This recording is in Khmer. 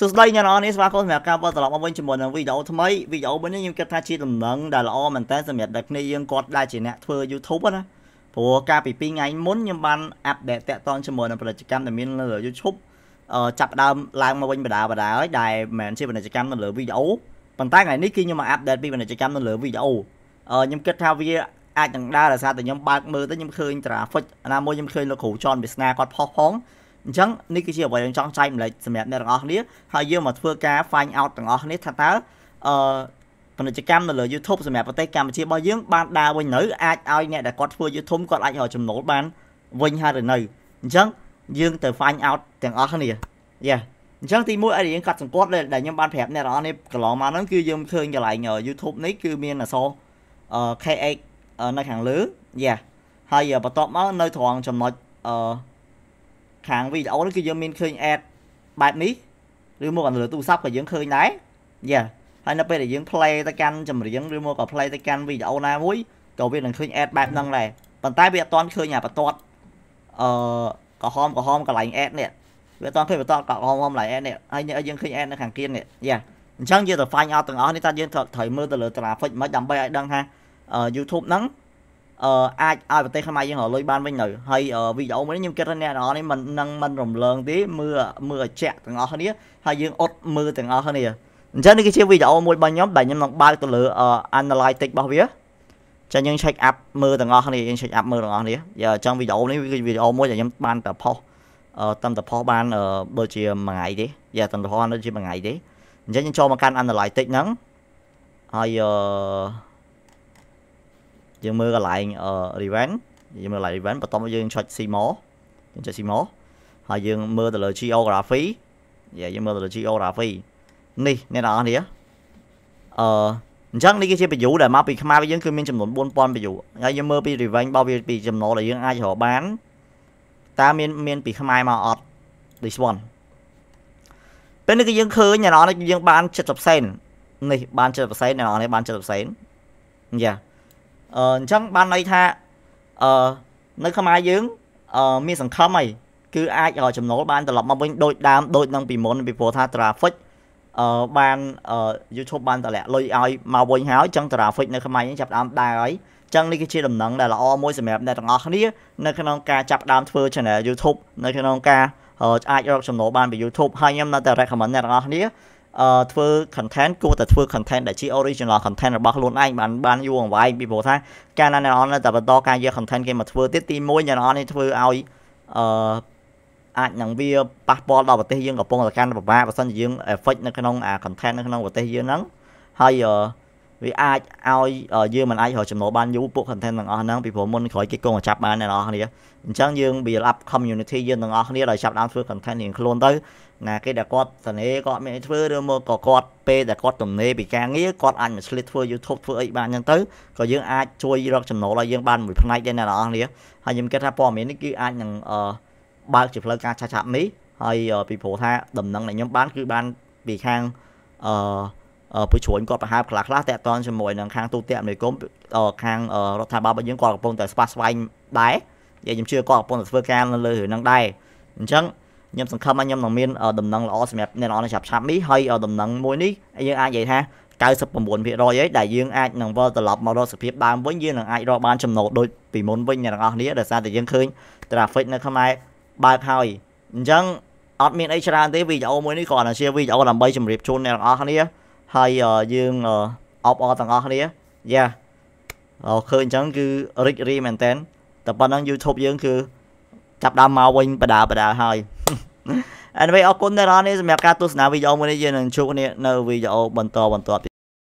សួស្តីអ្នកនរនេះស្វាគមន៍សម្រាប់ការបើកត្រឡប់មកវិញជាមួយនឹងវីដេអូថ្មីវីដេអូមួយនេះខ្ញុំគិតថាជាដំណឹងដែលល្អមែនតើសម្រាប់អ្នកគ្នាយើងគាត់ដែលជាអ្នកធ្វើ YouTube ណាព្រោះកាលពី2ថ្ងៃមុនខ្ញុំបានអាប់ដេតតាក់ទងជាមួយនឹងផលិតកម្មដែលមានលើ YouTube ចាប់ដើមឡើងមកវិញបដាបដាហើយដែលមិនមែនជាផលិតកម្មនៅលើវីដេអូប៉ុន្តែថ្ងៃនេះគឺខ្ញុំមកអាប់ដេតពីផលិតកម្មនៅលើវីដេអូខ្ញុំគិតថាវាអាចនឹងដើរដោយសារតែខ្ញុំបើកមើលទៅខ្ញុំឃើញ traffic ណាមួយខ្ញុំឃើញលោកគ្រូចនវាសនាគាត់ផុសផងអញ្ចឹងនេះគឺជាអ្វីដែលចង់ចែកម្លែកសម្រាប់អ្នកទាំងអស់គ្នាហើយយើងមកធ្វើការ find out ទាំងអស់គ្នាថាតើអឺពាណិជ្ជកម្មនៅលើ YouTube សម្រាប់ប្រទេសកម្ពុជារបស់យើងបានដើរវិញនៅអាចឲ្យអ្នកដែលគាត់ធ្វើ YouTube គាត់អាចរកចំណូលបានវិញហើយឬនៅអញ្ចឹងយើងទៅ find out ទាំងអស់គ្នាយ៉ាអញ្ចឹងទីមួយឲ្យយើងកាត់សង្កត់ដែលខ្ញុំបានប្រាប់អ្នកនរនេះកន្លងមកហ្នឹងគឺយើងឃើញកន្លែង YouTube នេះគឺមានអក្សរ KX នៅខាងលើយ៉ាហើយបន្ទាប់មកនៅត្រង់ចំណុចអឺខាងវីដេអូនេះគឺយើងមានឃើញ ad បែបនេះឬមកលើទូរស័ព្ទក៏យើងឃើញដែរយ៉ាហើយនៅពេលដែលយើង play ទៅកាន់ចម្រៀងឬមកក៏ play ទៅកាន់វីដេអូណាមួយក៏វានឹងឃើញ ad បែបហ្នឹងដែរប៉ុន្តែវាអត់ទាន់ឃើញអាបន្ទាត់អឺក្រហមក្រហមកន្លែង ad នេះវាអត់ទាន់ឃើញបន្ទាត់ក្រហមក្រហមកន្លែង ad នេះហើយយើងឃើញ ad នៅខាងគៀននេះយ៉ាអញ្ចឹងយើងទៅ find out ទាំងអស់នេះថាយើងត្រូវមើលទៅលើ traffic មិនដើម្បីឲ្យដឹងថា YouTube ហ្នឹងអឺអាចឲ្យប្រទេសខ្មែរយើងរលុយបានវិញនៅហើយវីដេអូមួយនេះខ្ញុំគិតថាអ្នកនរនេះមិននឹងមិនរំលើងទេមើលមើលឲ្យចាក់ទាំងអស់គ្នាហើយយើងអត់មើលទាំងអស់គ្នាអញ្ចឹងនេះគឺជាវីដេអូមួយរបស់ខ្ញុំដែលខ្ញុំនឹងបើកទៅលើ analytics របស់វាចឹងយើង check up មើលទាំងអស់គ្នាយើង check up មើលទាំងអស់គ្នាអញ្ចឹងវីដេអូនេះគឺវីដេអូមួយដែលខ្ញុំបានតែផុសតាមតែផុសបានដូចជាមួយថ្ងៃទេយ៉ាតាមតែផុសដូចជាមួយថ្ងៃទេអញ្ចឹងខ្ញុំចូលមកកាន់ analytics ហ្នឹងហើយអឺយើងមើលកន្លែង event យើងមើលកន្លែង event បន្ទាប់មកយើងចុច CMO យើងចុច CMO ហើយយើងមើលទៅលើ geography យើងមើលទៅលើ geography នេះអ្នកនរគ្នាអឺអញ្ចឹងនេះគឺជា view ដែលមកពីខ្មែរយើងគឺមានចំនួន4000 view ហើយយើងមើលពី revenge របស់វាពីចំណូលដែលយើងអាចរកបានតើមានមានពីខ្មែរមកអត់ this one ពេលនេះគឺយើងឃើញអ្នកនរនេះយើងបាន70%នេះបាន70%អ្នកនរនេះបាន70%យ៉ាអញ្ចឹងបានន័យថាអឺនៅខ្មែរយើងអឺមានសង្ឃឹមហើយគឺអាចរកចំណូលបានត្រឡប់មកវិញដូចដើមដូចនឹងពីមុនពីព្រោះថា traffic អឺបានអឺ YouTube បានតម្លាក់លុយឲ្យមកវិញហើយអញ្ចឹង traffic នៅខ្មែរយើងចាប់ដើមដើរហើយអញ្ចឹងនេះគឺជាដំណឹងដែលល្អមួយសម្រាប់អ្នកទាំងអស់គ្នានៅក្នុងការចាប់ដើមធ្វើ channel YouTube នៅក្នុងការអាចរកចំណូលបានពី YouTube ហើយខ្ញុំនៅតែ recommend អ្នកទាំងអស់គ្នាធ្វើ content គួរតែធ្វើ content ដែលជា original content របស់ខ្លួនឯងបានបានយូរអង្វែងពីព្រោះថា ការណាអ្នកនរនៅតែបន្តការយក content គេមកធ្វើទៀតទី1អ្នកនរនេះធ្វើឲ្យអឺអាចនឹងវាប៉ះពាល់ដល់ប្រទេសយើងកំពុងតែកាន់ពិបាកបើសិនជាយើង effect នៅក្នុងអា content នៅក្នុងប្រទេសយើងហ្នឹងហើយអឺវាអាចឲ្យយើងមិនអាចរកចំណូលបានយូរពួក content ទាំងអស់ហ្នឹងពីព្រោះមុនក្រោយគេកងចាប់បានអ្នកនរគ្នាអញ្ចឹងយើង build up community យើងទាំងអស់គ្នាដោយចាប់ដើមធ្វើ content រៀងខ្លួនទៅណាគេដែលគាត់សនេគាត់មានធ្វើឬមកក៏គាត់ពេលដែលគាត់ទំនេរពីការងារគាត់អាចមកឆ្លៀតធ្វើ YouTube ធ្វើអីបានអញ្ចឹងទៅក៏យើងអាចជួយរកចំណូលឲ្យយើងបានមួយផ្នែកដែរអ្នកនរគ្នាហើយខ្ញុំគិតថាព័ត៌មាននេះគឺអាចនឹងបើកជាផ្លូវការឆាប់ៗនេះហើយពីព្រោះថាដំណឹងដែលខ្ញុំបានគឺបានពីខាងអឺពួកជ្រួញគាត់ប្រហែលខ្លះខ្លះតាក់ទងជាមួយនឹងខាងទូតអាមេរិកខាងរដ្ឋាភិបាលរបស់យើងគាត់កំពុងតែស្វាស្វែងដែរនិយាយខ្ញុំជឿគាត់កំពុងតែធ្វើការនៅលើរឿងហ្នឹងដែរអញ្ចឹងខ្ញុំសង្ឃឹមថាខ្ញុំនឹងមានដំណឹងល្អសម្រាប់អ្នកនរនៅឆាប់ឆាប់នេះហើយដំណឹងមួយនេះយើងអាចនិយាយថា99%ឯងដែលយើងអាចនឹងវិលត្រឡប់មករកសភាពដើមវិញយើងនឹងអាចរកបានចំណូលដូចពីមុនវិញអ្នកទាំងអស់គ្នាដោយសារតែយើងឃើញ traffic នៅខ្មែរបើកហើយអញ្ចឹងអត់មានអីច្រើនទេវីដេអូមួយនេះគ្រាន់តែជាវីដេអូដើម្បីជម្រាបជូនអ្នកទាំងអស់គ្នាហើយយើងអបអរទាំងអស់គ្នាយ៉ាអូឃើញអញ្ចឹងគឺរីករាយមែនតើតែប៉ុណ្ណឹង YouTube យើងគឺចាប់ដើមមកវិញបដាបដាហើយ Anyway អរគុណដល់អ្នកនេះសម្រាប់ការទស្សនាវីដេអូមួយនេះយើងនឹងជួបគ្នានៅវីដេអូបន្តបន្ត